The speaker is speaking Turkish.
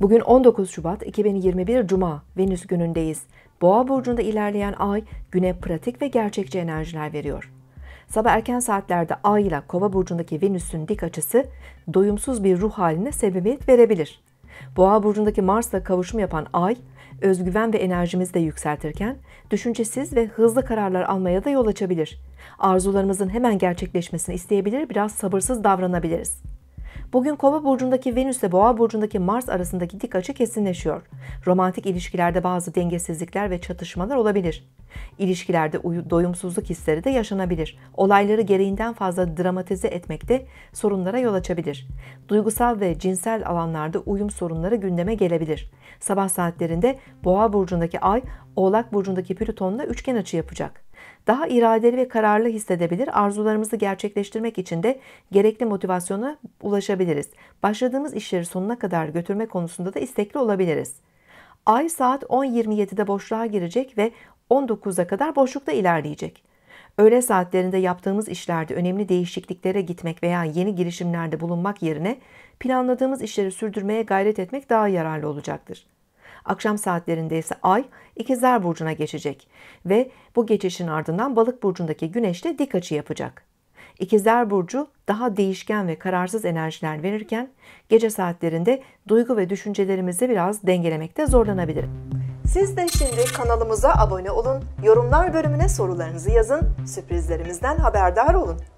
Bugün 19 Şubat 2021 Cuma Venüs günündeyiz. Boğa burcunda ilerleyen ay güne pratik ve gerçekçi enerjiler veriyor. Sabah erken saatlerde Ay ile Kova burcundaki Venüs'ün dik açısı doyumsuz bir ruh haline sebebiyet verebilir. Boğa burcundaki Mars'la kavuşum yapan Ay, özgüven ve enerjimizi de yükseltirken düşüncesiz ve hızlı kararlar almaya da yol açabilir. Arzularımızın hemen gerçekleşmesini isteyebilir, biraz sabırsız davranabiliriz. Bugün Kova burcundaki Venüs ile Boğa burcundaki Mars arasındaki dik açı kesinleşiyor. Romantik ilişkilerde bazı dengesizlikler ve çatışmalar olabilir. İlişkilerde doyumsuzluk hisleri de yaşanabilir. Olayları gereğinden fazla dramatize etmekte sorunlara yol açabilir. Duygusal ve cinsel alanlarda uyum sorunları gündeme gelebilir. Sabah saatlerinde Boğa burcundaki Ay, Oğlak burcundaki Plüton'la üçgen açı yapacak. Daha iradeli ve kararlı hissedebilir, arzularımızı gerçekleştirmek için de gerekli motivasyona ulaşabiliriz. Başladığımız işleri sonuna kadar götürme konusunda da istekli olabiliriz. Ay saat 10.27'de boşluğa girecek ve 19'a kadar boşlukta ilerleyecek. Öğle saatlerinde yaptığımız işlerde önemli değişikliklere gitmek veya yeni girişimlerde bulunmak yerine planladığımız işleri sürdürmeye gayret etmek daha yararlı olacaktır. Akşam saatlerinde ise ay ikizler burcuna geçecek ve bu geçişin ardından balık burcundaki güneşle dik açı yapacak. İkizler burcu daha değişken ve kararsız enerjiler verirken gece saatlerinde duygu ve düşüncelerimizi biraz dengelemekte zorlanabilir. Siz de şimdi kanalımıza abone olun, yorumlar bölümüne sorularınızı yazın, sürprizlerimizden haberdar olun.